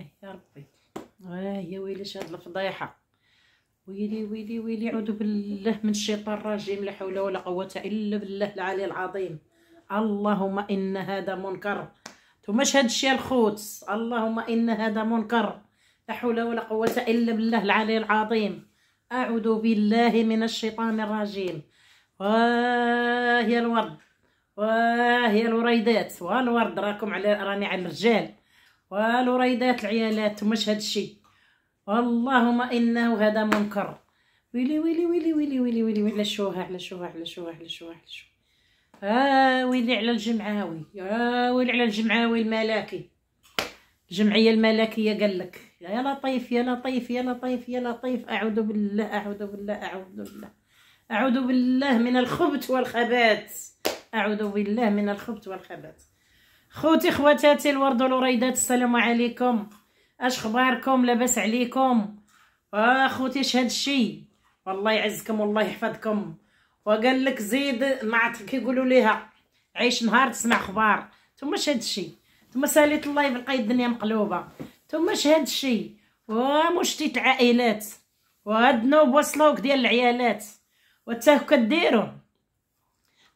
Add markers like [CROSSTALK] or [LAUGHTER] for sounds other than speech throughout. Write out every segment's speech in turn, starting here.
اه يا ربي اه يا ويلي شاد الفضيحه ويلي ويلي ويلي اعوذ بالله من الشيطان الرجيم لا حول ولا قوه الا بالله العلي العظيم اللهم ان هذا منكر ثم شهد الشيء الخوت اللهم ان هذا منكر لا حول ولا قوه الا بالله العلي العظيم اعوذ بالله من الشيطان الرجيم واه يا الورد واه يا الوريدات والورد راكم على راني على الرجال والو ريدات العيالات ومش هادشي اللهم انه هذا منكر ويلي ويلي ويلي ويلي ويلي ويلي على شوها على شوها على شوها على شوها على شوها ها آه ويلي على الجمعاوي ها آه ويلي على الجمعاوي الملاكي الجمعيه الملاكيه قال لك يا لطيف يا لطيف يا لطيف يا لطيف اعوذ بالله اعوذ بالله اعوذ بالله اعوذ بالله من الخبث والخبات اعوذ بالله من الخبث والخبات خوتي خواتاتي الورد والوريدات السلام عليكم اش خباركم لاباس عليكم اخوتي اش هاد الشيء والله يعزكم والله يحفظكم وقال لك زيد ما عرفت كيقولوا ليها عيش نهار تسمع اخبار ثم اش هاد الشيء ثم ساليت الله لقاي الدنيا مقلوبه ثم اش هاد الشيء ومشتت العائلات وهاد النوب وصلوك ديال العيالات وتا وتاهو كديرو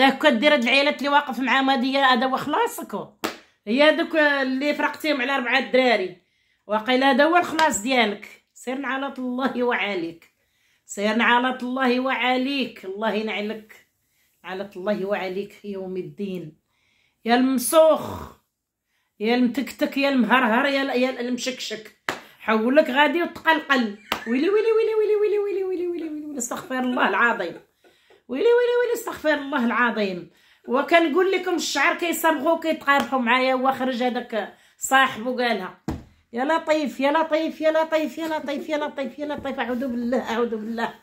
هو كدير هاد العيالات اللي واقف مع ماديه هذا خلاصكم هي دوك اللي فرقتيهم على ربعه الدراري وقيل هذا هو الخلاص ديالك سير على الله وعليك سير على الله وعليك الله ينعلك على الله وعليك يوم الدين يا المسوخ يا المتكتك يا المهرهر يا يا المشكشك حولك غادي وتقلقل ويلي ويلي ويلي ويلي ويلي ويلي ويلي ويلي استغفر الله العظيم ويلي ويلي ويلي استغفر الله العظيم وكنقول لكم الشعر كيصبغوا كيتقارحوا معايا هو خرج هذاك صاحبو قالها يا لطيف يا لطيف يا لطيف يا لطيف يا لطيف يا لطيف اعوذ بالله اعوذ بالله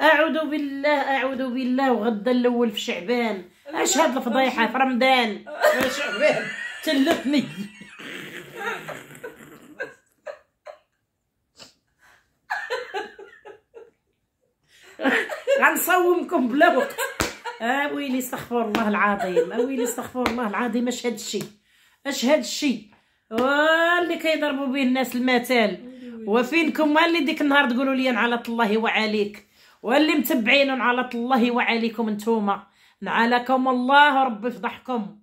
اعوذ بالله اعوذ بالله وغدا الاول في شعبان اش هاد الفضيحه في رمضان [LAUGHS] شعبان تلفني [LAUGHS] غنصومكم بلا وقت اويلي ويلي استغفر الله العظيم اويلي ويلي استغفر الله العظيم اش هاد الشيء اش هاد الشيء اللي كيضربوا به الناس المثال وفينكم اللي ديك النهار تقولوا لي على الله وعليك واللي متبعين على الله وعليكم نتوما نعلكم الله ربي فضحكم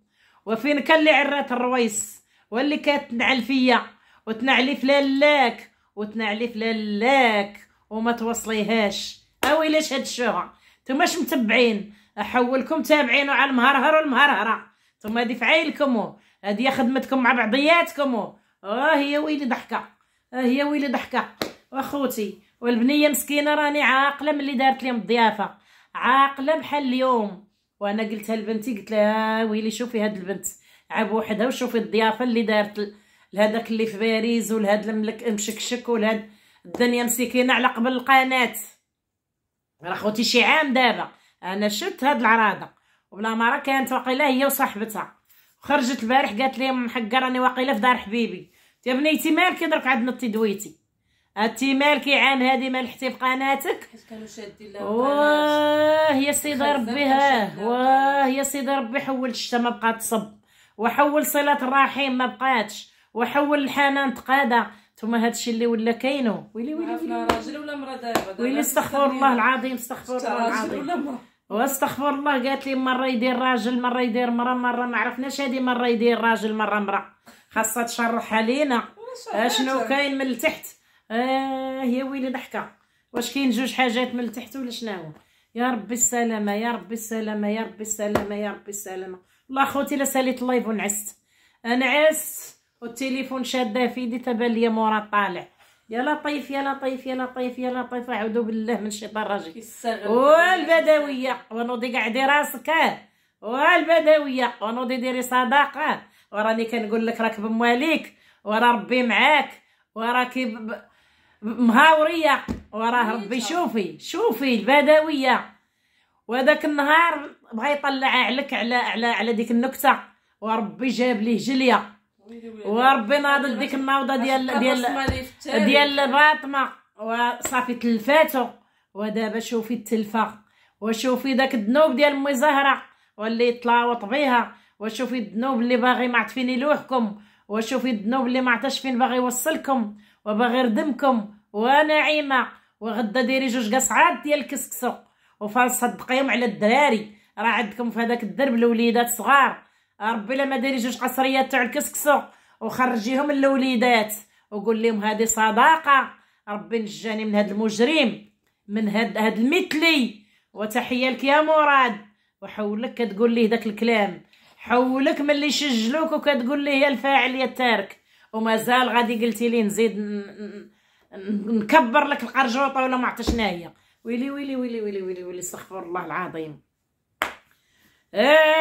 وفين كان اللي عرات الرويس واللي كتنعل فيا وتنعلي فلالاك وتنعلي فلالاك وما توصليهاش اش هاد الشهره اش متبعين احولكم تابعينو على المهرهر والمهرهره ثم هذه فعايلكم هذه خدمتكم مع بعضياتكم اه هي ويلي ضحكه اه هي ويلي ضحكه واخوتي والبنيه مسكينه راني عاقله من اللي دارت لهم الضيافه عاقله بحال اليوم وانا قلتها لبنتي قلت لها آه، ويلي شوفي هاد البنت عاب وحدها وشوفي الضيافه اللي دارت لهذاك اللي في باريس ولهاد الملك مشكشك ولهاد الدنيا مسكينه على قبل القناه راه خوتي شي عام دابا انا شفت هاد العراضه وبلا مره كانت واقيلا هي وصاحبتها خرجت البارح قالت لي محقه راني واقيلا في دار حبيبي يا بنيتي مالك درك عاد نطي دويتي انتي مالك عن هادي ما لحتي بقناتك حيت واه يا سيدي ربي ها واه يا سيدي ربي حول الشتا ما بقات تصب وحول صله الرحيم ما بقاتش وحول الحنان تقادى ثم هادشي اللي ولا كاينو ويلي ويلي ويلي راجل ولا مرا دابا ويلي استغفر الله العظيم استغفر الله العظيم واستغفر الله قالت لي مره يدير راجل مره يدير مره مره ما عرفناش هذه مره يدير راجل مره مره خاصها تشرحها لينا اشنو كاين من التحت آه هي ويلي ضحكه واش كاين جوج حاجات من التحت ولا شناهو يا ربي السلامه يا ربي السلامه يا ربي السلامه يا ربي السلامه الله خوتي لا ساليت اللايف ونعست انا عست والتليفون شاده في يدي تبان لي مورا طالع يا لطيف يا لطيف يا لطيف يا لطيف اعوذ بالله من الشيطان الرجيم والبدويه ونوضي دي راسك والبدويه ونوضي ديري صداقه وراني كنقول لك راك بمواليك ورا ربي معاك وراكي مهاوريه وراه إيه، ربي شوفي شوفي البدويه وذاك النهار بغا يطلع عليك على على على ديك النكته وربي جاب ليه جليه وربي ناضل ديك النوضه ديال ديال ديال فاطمه وصافي تلفاتو ودابا شوفي التلفه وشوفي داك الذنوب ديال مي زهره واللي تلاوط بيها وشوفي الذنوب اللي باغي ما فين يلوحكم وشوفي الذنوب اللي ما عطاش فين باغي يوصلكم وباغي يردمكم ونعيمه وغدا ديري جوج قصعات ديال الكسكسو وفان صدقيهم على الدراري راه عندكم في هذاك الدرب الوليدات صغار ربي لما داري جوج قصريات تاع الكسكسو وخرجيهم للوليدات وقول لهم هذه صداقه ربي نجاني من هاد المجرم من هاد هاد المثلي وتحيه لك يا مراد وحولك كتقول ليه داك الكلام حولك ملي شجلوك وكتقول ليه يا الفاعل يا التارك ومازال غادي قلتي لي نزيد نكبر لك القرجوطه ولا ما عرفت شناهي ويلي ويلي ويلي ويلي ويلي ويلي استغفر الله العظيم آه.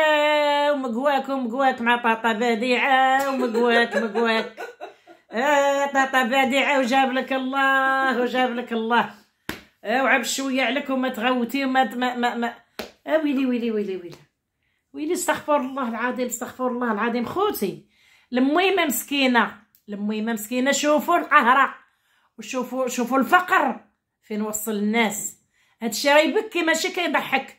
مقواك ومقواك مع طاطا بديعة ومقواك مقواك آه طاطا بديعة وجاب لك الله وجاب لك الله آه وعب شوية عليك وما تغوتي وما ما ما ما آه ويلي ويلي ويلي ويلي ويلي استغفر الله العظيم استغفر الله العظيم خوتي لميمة مسكينة لميمة مسكينة شوفوا القهرة وشوفوا شوفوا الفقر فين وصل الناس هادشي راه يبكي ماشي كيضحك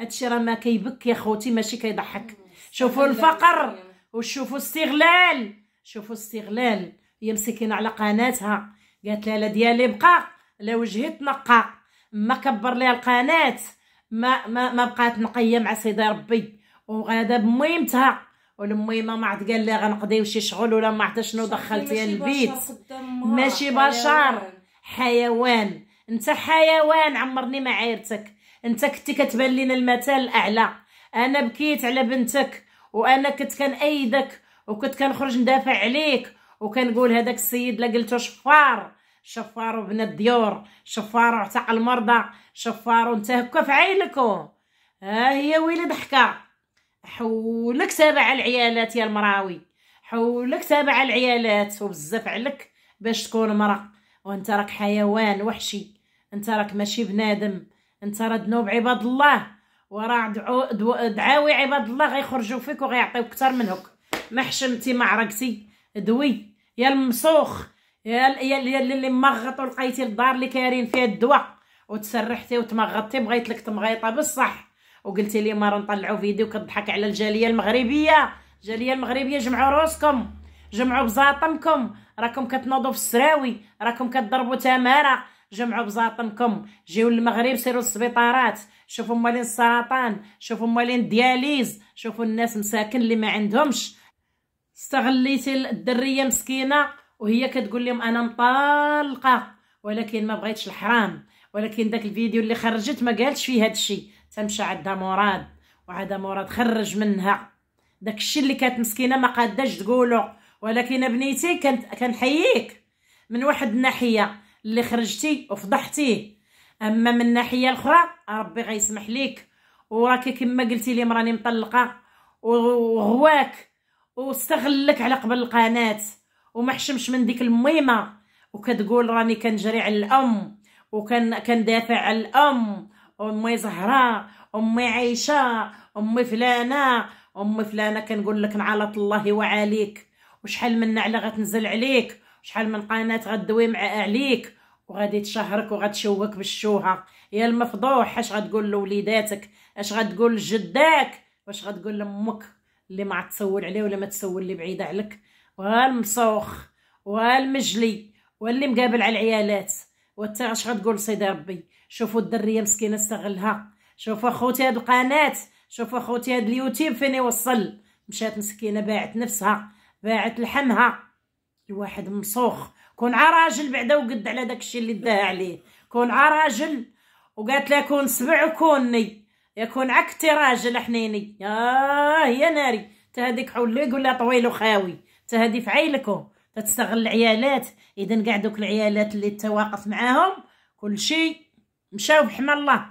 هادشي راه ما كيبكي يا خوتي ماشي كيضحك شوفوا الفقر وشوفوا استغلال شوفوا استغلال هي مسكينه على قناتها قالت لها لا ديالي بقى لا وجهي تنقى ما كبر ليها القناه ما ما ما بقات نقيه مع سيدي ربي وغادا بميمتها والميمه ما عاد قال لها غنقضيو شي شغل ولا ما عرفت شنو دخلتيها البيت ماشي بشر حيوان انت حيوان عمرني ما عايرتك انت كنتي كتبان لينا المثال الاعلى انا بكيت على بنتك وانا كنت كنأيدك وكنت كنخرج ندافع عليك وكنقول هذاك السيد لا قلتو شفار شفار وبنى الديور شفار وعتق المرضى شفار انت هكا في عينك ها هي ويلي ضحكه حولك تابع العيالات يا المراوي حولك تابع العيالات وبزاف عليك باش تكون مرا وانت راك حيوان وحشي انت راك ماشي بنادم انت راه ذنوب عباد الله وراه دعو دعاوي عباد الله غيخرجوا فيك وغيعطيوك اكثر من هوك ما حشمتي ما عرقتي دوي يا المسوخ يا يا اللي مغط ولقيتي الدار اللي كارين فيها الدواء وتسرحتي وتمغطتي بغيت لك تمغيطه بصح وقلتي لي ما نطلعوا فيديو كضحك على الجاليه المغربيه الجاليه المغربيه جمعوا روسكم جمعوا بزاطمكم راكم كتنوضوا في السراوي راكم كتضربوا تماره جمعوا بزاطنكم جيو للمغرب سيروا للسبيطارات شوفوا مالين السرطان شوفوا مالين الدياليز شوفوا الناس مساكن اللي ما عندهمش استغليتي الدريه مسكينه وهي كتقول لهم انا مطلقه ولكن ما بغيتش الحرام ولكن داك الفيديو اللي خرجت ما قالتش فيه هذا الشيء تمشى عندها مراد وعندها مراد خرج منها داك الشيء اللي كانت مسكينه ما قاداش تقولو ولكن بنيتي كنت كنحييك من واحد الناحيه اللي خرجتي وفضحتيه اما من الناحيه الاخرى ربي غيسمح ليك وراك كما قلتي لي راني مطلقه وغواك واستغلك على قبل القناه وما حشمش من ديك الميمه وكتقول راني كنجري على الام وكان كندافع على الام امي زهراء امي عايشه امي فلانه امي فلانه كنقول لك نعلط الله وعليك وشحال من نعله غتنزل عليك وشحال من قناه غدوي مع عليك وغادي تشهرك وغتشوك بالشوهه يا المفضوح اش غتقول لوليداتك اش غتقول لجداك واش غتقول لامك اللي ما تسول عليه ولا ما تسول اللي بعيده عليك والمسوخ والمجلي واللي مقابل على العيالات وانت اش غتقول سيدي ربي شوفوا الدريه مسكينه استغلها شوفوا اخوتي هاد القناه شوفوا اخوتي هاد اليوتيوب فين يوصل مشات مسكينه باعت نفسها باعت لحمها الواحد مسوخ كون عا راجل بعدا وقد على داكشي اللي داها عليه كون عا راجل وقالت لها كون سبع وكوني يكون عكتي راجل حنيني اه يا ناري تهديك هذيك حوليك ولا طويل وخاوي تهدي في عيلكم تستغل العيالات اذا كاع دوك العيالات اللي تواقف معاهم كلشي مشاو بحمى الله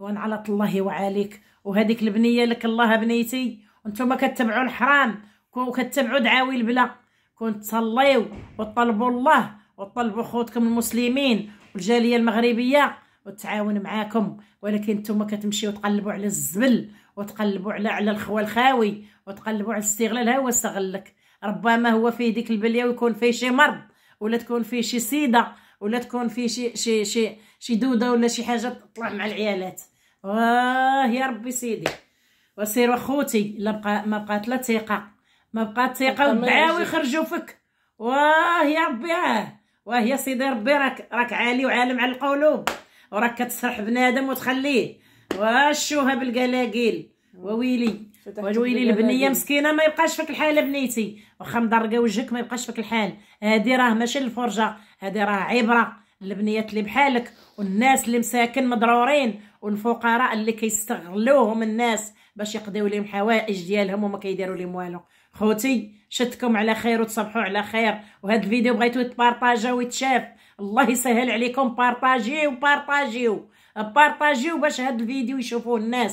وانا على الله وعليك وهذيك البنيه لك الله بنيتي وانتم كتبعوا الحرام وكتبعوا دعاوي البلا كون تصليو وطلبوا الله وطلبوا خوتكم المسلمين والجاليه المغربيه وتعاون معاكم ولكن انتم كتمشيو تقلبوا على الزبل وتقلبوا على على الخوى الخاوي وتقلبوا على الاستغلال ها هو استغلك ربما هو فيه ديك البليه ويكون فيه شي مرض ولا تكون فيه شي سيده ولا تكون فيه شي شي شي شي دوده ولا شي حاجه تطلع مع العيالات واه يا ربي سيدي وسيروا خوتي لا بقى ما بقات لا ثقه ما بقات ثقه والدعاوي يخرجوا فيك واه يا ربي اه واه يا سيدي ربي راك راك عالي وعالم على القلوب وراك كتسرح بنادم وتخليه واشوها بالقلاقيل وويلي وويلي البنيه مسكينه ما يبقاش فيك الحال بنيتي واخا مضرقه وجهك ما يبقاش فيك الحال هادي راه ماشي الفرجه هادي راه عبره البنيات اللي بحالك والناس اللي مساكن مضرورين والفقراء اللي كيستغلوهم الناس باش يقضيو لهم حوائج ديالهم وما كيديروا لهم والو خوتي شدكم على خير وتصبحوا على خير وهذا الفيديو بغيتو يتبارطاجا ويتشاف الله يسهل عليكم بارطاجيو بارطاجيو بارطاجيو باش هذا الفيديو يشوفوه الناس